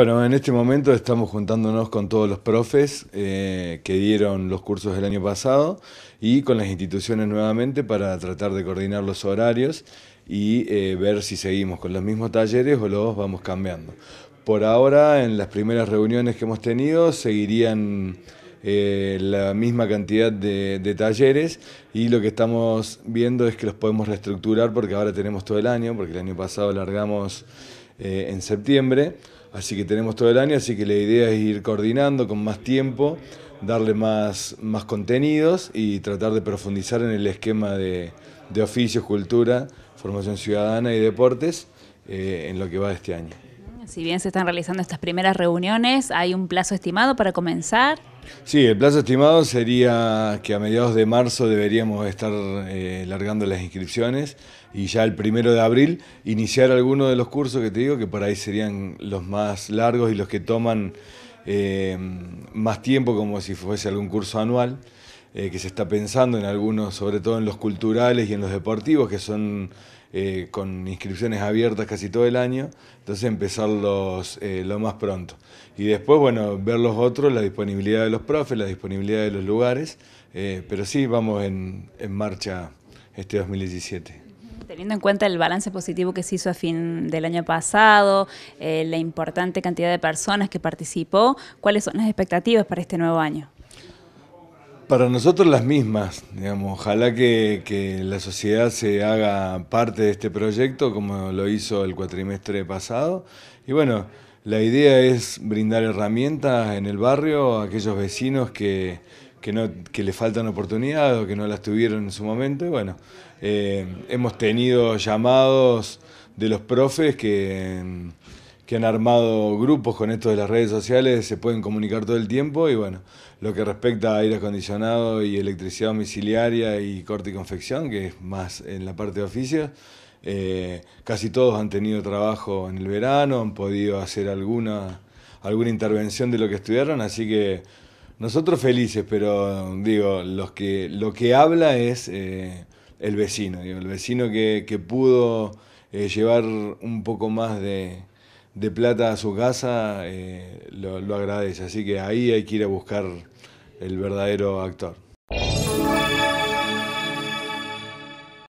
Bueno, en este momento estamos juntándonos con todos los profes eh, que dieron los cursos del año pasado y con las instituciones nuevamente para tratar de coordinar los horarios y eh, ver si seguimos con los mismos talleres o los vamos cambiando. Por ahora, en las primeras reuniones que hemos tenido, seguirían eh, la misma cantidad de, de, talleres y lo que estamos viendo es que los podemos reestructurar porque ahora tenemos todo el año, porque el año pasado largamos eh, en septiembre, así que tenemos todo el año, así que la idea es ir coordinando con más tiempo, darle más, más contenidos y tratar de profundizar en el esquema de, oficios, cultura, formación ciudadana y deportes eh, en lo que va este año. Si bien se están realizando estas primeras reuniones, ¿hay un plazo estimado para comenzar? Sí, el plazo estimado sería que a mediados de marzo deberíamos estar eh, largando las inscripciones y ya el primero de abril iniciar algunos de los cursos que te digo que por ahí serían los más largos y los que toman eh, más tiempo como si fuese algún curso anual. Eh, que se está pensando en algunos, sobre todo en los culturales y en los deportivos, que son eh, con inscripciones abiertas casi todo el año, entonces empezarlos eh, lo más pronto. Y después, bueno, ver los otros, la disponibilidad de los profes, la disponibilidad de los lugares, pero sí vamos en, marcha este 2017 teniendo en cuenta el balance positivo que se hizo a fin del año pasado, la importante cantidad de personas que participó, ¿cuáles son las expectativas para este nuevo año? para nosotros las mismas, digamos, ojalá que, la sociedad se haga parte de este proyecto como lo hizo el cuatrimestre pasado. Y bueno, la idea es brindar herramientas en el barrio a aquellos vecinos que, que, no, le faltan oportunidades o que no las tuvieron en su momento. bueno, eh, hemos tenido llamados de los profes que que han armado grupos con esto de las redes sociales, se pueden comunicar todo el tiempo y bueno, lo que respecta a aire acondicionado y electricidad domiciliaria y corte y confección, que es más en la parte de oficio, eh, casi todos han tenido trabajo en el verano, han podido hacer alguna, alguna intervención de lo que estudiaron, así que nosotros felices, pero digo, los que, lo que habla es eh, el vecino, digo, el vecino que, que pudo eh, llevar un poco más de de plata a su casa eh, lo, lo agradece. Así que ahí hay que ir a buscar el verdadero actor.